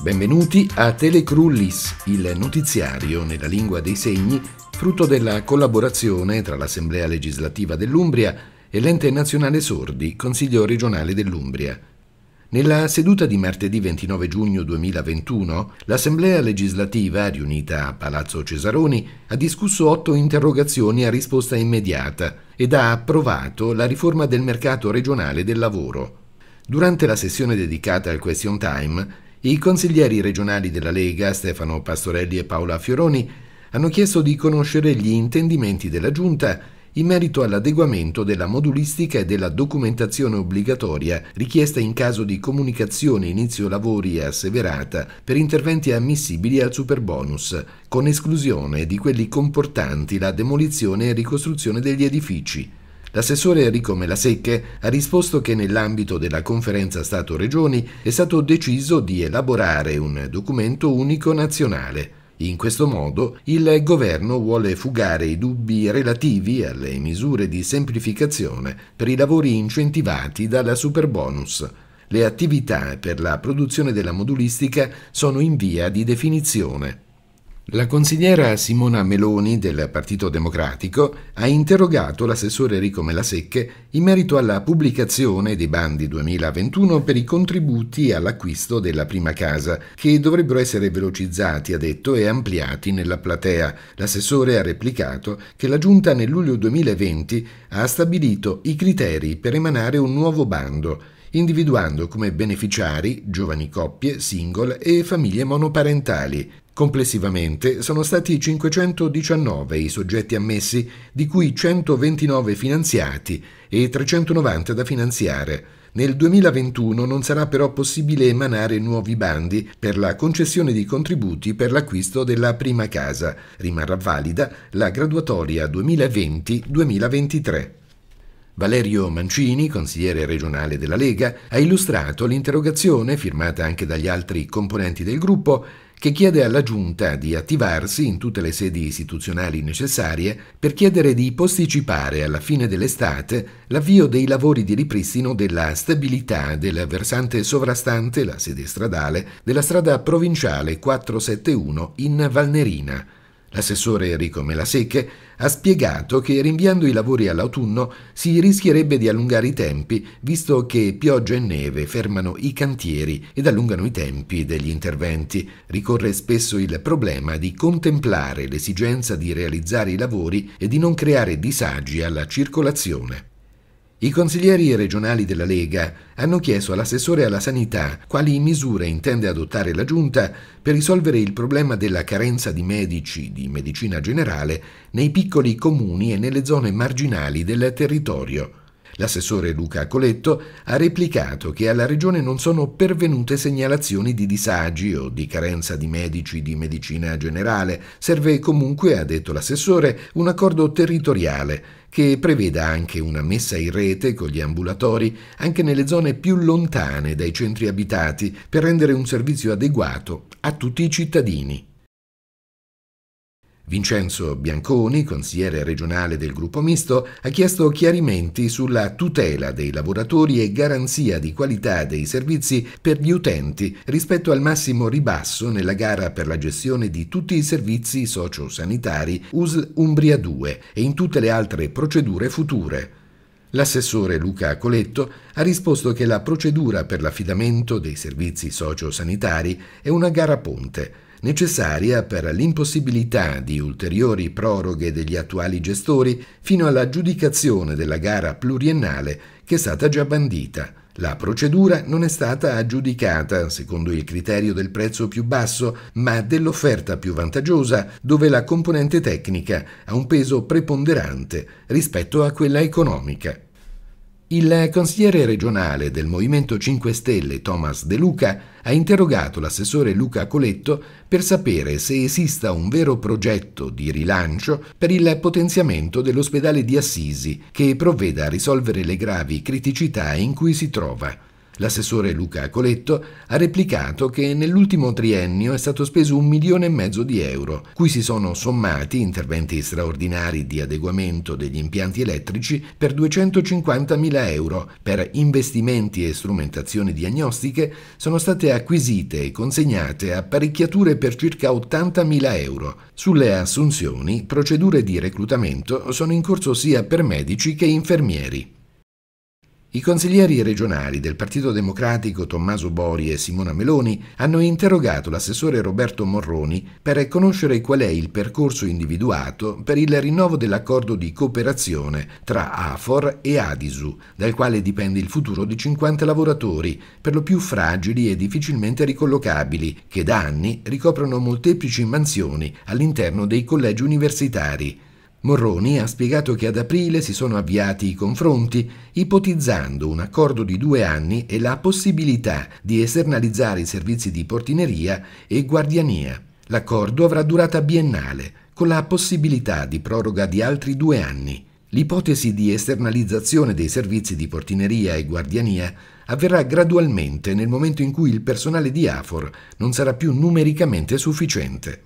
Benvenuti a Telecrullis, il notiziario nella lingua dei segni, frutto della collaborazione tra l'Assemblea legislativa dell'Umbria e l'Ente Nazionale Sordi, Consiglio regionale dell'Umbria. Nella seduta di martedì 29 giugno 2021, l'Assemblea legislativa, riunita a Palazzo Cesaroni, ha discusso otto interrogazioni a risposta immediata ed ha approvato la riforma del mercato regionale del lavoro. Durante la sessione dedicata al Question Time, i consiglieri regionali della Lega, Stefano Pastorelli e Paola Fioroni, hanno chiesto di conoscere gli intendimenti della Giunta in merito all'adeguamento della modulistica e della documentazione obbligatoria richiesta in caso di comunicazione inizio lavori asseverata per interventi ammissibili al superbonus, con esclusione di quelli comportanti la demolizione e ricostruzione degli edifici L'assessore Enrico Melasecche ha risposto che nell'ambito della conferenza Stato-Regioni è stato deciso di elaborare un documento unico nazionale. In questo modo il governo vuole fugare i dubbi relativi alle misure di semplificazione per i lavori incentivati dalla Superbonus. Le attività per la produzione della modulistica sono in via di definizione. La consigliera Simona Meloni del Partito Democratico ha interrogato l'assessore Enrico Melasecche in merito alla pubblicazione dei bandi 2021 per i contributi all'acquisto della prima casa, che dovrebbero essere velocizzati, ha detto, e ampliati nella platea. L'assessore ha replicato che la Giunta nel luglio 2020 ha stabilito i criteri per emanare un nuovo bando individuando come beneficiari giovani coppie, single e famiglie monoparentali. Complessivamente sono stati 519 i soggetti ammessi, di cui 129 finanziati e 390 da finanziare. Nel 2021 non sarà però possibile emanare nuovi bandi per la concessione di contributi per l'acquisto della prima casa. Rimarrà valida la graduatoria 2020-2023. Valerio Mancini, consigliere regionale della Lega, ha illustrato l'interrogazione, firmata anche dagli altri componenti del gruppo, che chiede alla Giunta di attivarsi in tutte le sedi istituzionali necessarie per chiedere di posticipare alla fine dell'estate l'avvio dei lavori di ripristino della stabilità del versante sovrastante la sede stradale della strada provinciale 471 in Valnerina L'assessore Enrico Melasecche ha spiegato che rinviando i lavori all'autunno si rischierebbe di allungare i tempi, visto che pioggia e neve fermano i cantieri ed allungano i tempi degli interventi. Ricorre spesso il problema di contemplare l'esigenza di realizzare i lavori e di non creare disagi alla circolazione. I consiglieri regionali della Lega hanno chiesto all'assessore alla sanità quali misure intende adottare la Giunta per risolvere il problema della carenza di medici di medicina generale nei piccoli comuni e nelle zone marginali del territorio. L'assessore Luca Coletto ha replicato che alla Regione non sono pervenute segnalazioni di disagi o di carenza di medici di medicina generale. Serve comunque, ha detto l'assessore, un accordo territoriale che preveda anche una messa in rete con gli ambulatori anche nelle zone più lontane dai centri abitati per rendere un servizio adeguato a tutti i cittadini. Vincenzo Bianconi, consigliere regionale del gruppo misto, ha chiesto chiarimenti sulla tutela dei lavoratori e garanzia di qualità dei servizi per gli utenti rispetto al massimo ribasso nella gara per la gestione di tutti i servizi sociosanitari USL Umbria 2 e in tutte le altre procedure future. L'assessore Luca Coletto ha risposto che la procedura per l'affidamento dei servizi sociosanitari è una gara ponte necessaria per l'impossibilità di ulteriori proroghe degli attuali gestori fino all'aggiudicazione della gara pluriennale che è stata già bandita. La procedura non è stata aggiudicata secondo il criterio del prezzo più basso, ma dell'offerta più vantaggiosa, dove la componente tecnica ha un peso preponderante rispetto a quella economica. Il consigliere regionale del Movimento 5 Stelle Thomas De Luca ha interrogato l'assessore Luca Coletto per sapere se esista un vero progetto di rilancio per il potenziamento dell'ospedale di Assisi che provveda a risolvere le gravi criticità in cui si trova. L'assessore Luca Coletto ha replicato che nell'ultimo triennio è stato speso un milione e mezzo di euro, cui si sono sommati interventi straordinari di adeguamento degli impianti elettrici per 250 mila euro. Per investimenti e strumentazioni diagnostiche sono state acquisite e consegnate apparecchiature per circa 80 mila euro. Sulle assunzioni, procedure di reclutamento sono in corso sia per medici che infermieri. I consiglieri regionali del Partito Democratico Tommaso Bori e Simona Meloni hanno interrogato l'assessore Roberto Morroni per conoscere qual è il percorso individuato per il rinnovo dell'accordo di cooperazione tra AFOR e Adisu, dal quale dipende il futuro di 50 lavoratori, per lo più fragili e difficilmente ricollocabili, che da anni ricoprono molteplici mansioni all'interno dei collegi universitari. Morroni ha spiegato che ad aprile si sono avviati i confronti, ipotizzando un accordo di due anni e la possibilità di esternalizzare i servizi di portineria e guardiania. L'accordo avrà durata biennale, con la possibilità di proroga di altri due anni. L'ipotesi di esternalizzazione dei servizi di portineria e guardiania avverrà gradualmente nel momento in cui il personale di AFOR non sarà più numericamente sufficiente.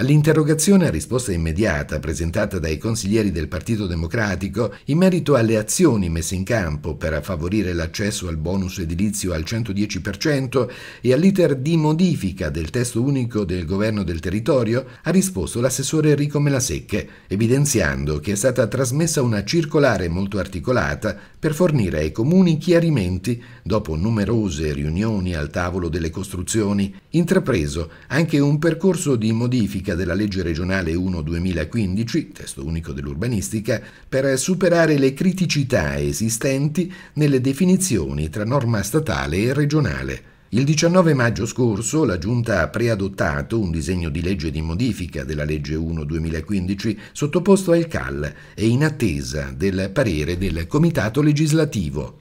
All'interrogazione a risposta immediata presentata dai consiglieri del Partito Democratico in merito alle azioni messe in campo per favorire l'accesso al bonus edilizio al 110% e all'iter di modifica del testo unico del governo del territorio, ha risposto l'assessore Enrico Melasecche, evidenziando che è stata trasmessa una circolare molto articolata per fornire ai comuni chiarimenti dopo numerose riunioni al tavolo delle costruzioni, intrapreso anche un percorso di modifica modifica della legge regionale 1-2015, testo unico dell'urbanistica, per superare le criticità esistenti nelle definizioni tra norma statale e regionale. Il 19 maggio scorso la Giunta ha preadottato un disegno di legge di modifica della legge 1-2015 sottoposto al CAL e in attesa del parere del Comitato legislativo.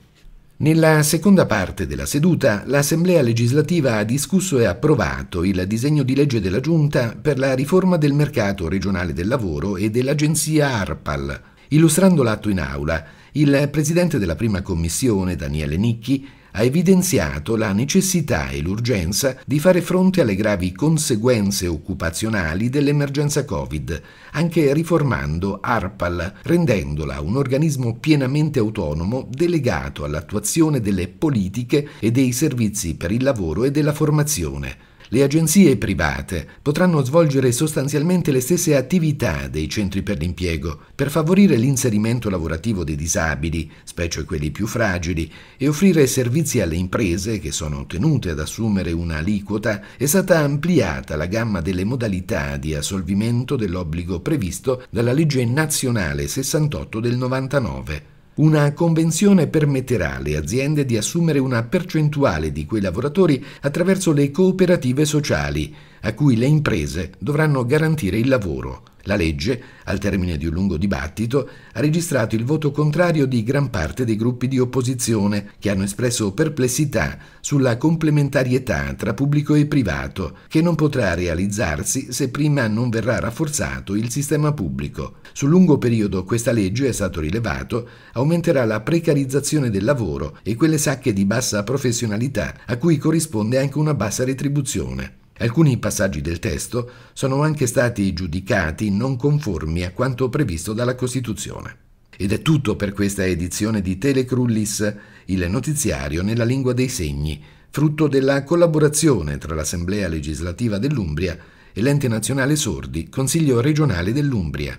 Nella seconda parte della seduta, l'Assemblea legislativa ha discusso e approvato il disegno di legge della Giunta per la riforma del mercato regionale del lavoro e dell'agenzia ARPAL. Illustrando l'atto in aula, il presidente della prima commissione, Daniele Nicchi, ha evidenziato la necessità e l'urgenza di fare fronte alle gravi conseguenze occupazionali dell'emergenza Covid, anche riformando ARPAL, rendendola un organismo pienamente autonomo delegato all'attuazione delle politiche e dei servizi per il lavoro e della formazione le agenzie private potranno svolgere sostanzialmente le stesse attività dei centri per l'impiego per favorire l'inserimento lavorativo dei disabili, specie quelli più fragili, e offrire servizi alle imprese che sono tenute ad assumere una aliquota, è stata ampliata la gamma delle modalità di assolvimento dell'obbligo previsto dalla legge nazionale 68 del 99. Una convenzione permetterà alle aziende di assumere una percentuale di quei lavoratori attraverso le cooperative sociali, a cui le imprese dovranno garantire il lavoro. La legge, al termine di un lungo dibattito, ha registrato il voto contrario di gran parte dei gruppi di opposizione che hanno espresso perplessità sulla complementarietà tra pubblico e privato, che non potrà realizzarsi se prima non verrà rafforzato il sistema pubblico. Sul lungo periodo questa legge, è stato rilevato, aumenterà la precarizzazione del lavoro e quelle sacche di bassa professionalità a cui corrisponde anche una bassa retribuzione. Alcuni passaggi del testo sono anche stati giudicati non conformi a quanto previsto dalla Costituzione. Ed è tutto per questa edizione di Telecrullis, il notiziario nella lingua dei segni, frutto della collaborazione tra l'Assemblea legislativa dell'Umbria e l'Ente nazionale sordi, Consiglio regionale dell'Umbria.